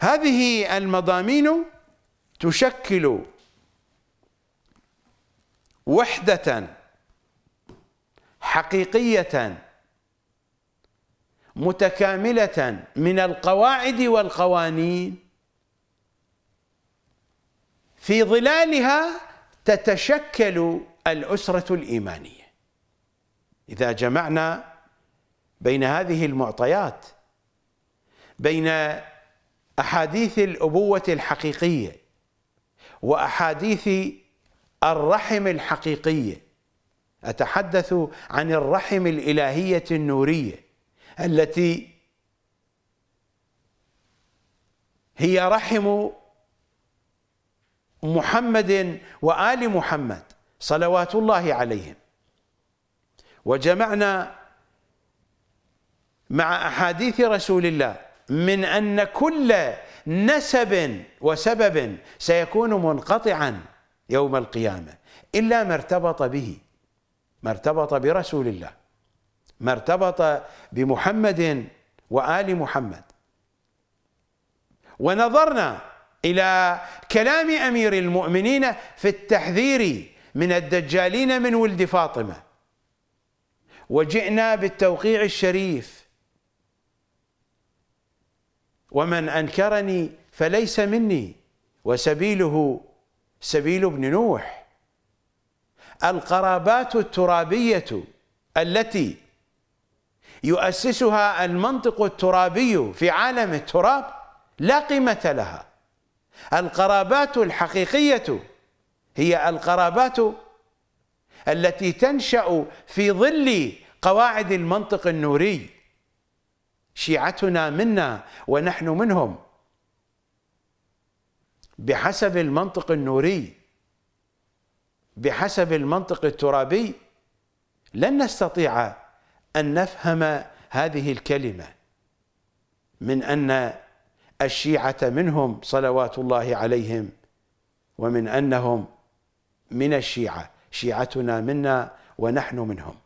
هذه المضامين تشكل وحدة حقيقية متكاملة من القواعد والقوانين في ظلالها تتشكل الأسرة الإيمانية إذا جمعنا بين هذه المعطيات بين احاديث الابوه الحقيقيه واحاديث الرحم الحقيقيه اتحدث عن الرحم الالهيه النوريه التي هي رحم محمد وال محمد صلوات الله عليهم وجمعنا مع احاديث رسول الله من أن كل نسب وسبب سيكون منقطعا يوم القيامة إلا ما ارتبط به ما ارتبط برسول الله ما ارتبط بمحمد وآل محمد ونظرنا إلى كلام أمير المؤمنين في التحذير من الدجالين من ولد فاطمة وجئنا بالتوقيع الشريف ومن أنكرني فليس مني وسبيله سبيل ابن نوح القرابات الترابية التي يؤسسها المنطق الترابي في عالم التراب لا قيمة لها القرابات الحقيقية هي القرابات التي تنشأ في ظل قواعد المنطق النوري شيعتنا منا ونحن منهم بحسب المنطق النوري بحسب المنطق الترابي لن نستطيع ان نفهم هذه الكلمه من ان الشيعه منهم صلوات الله عليهم ومن انهم من الشيعه شيعتنا منا ونحن منهم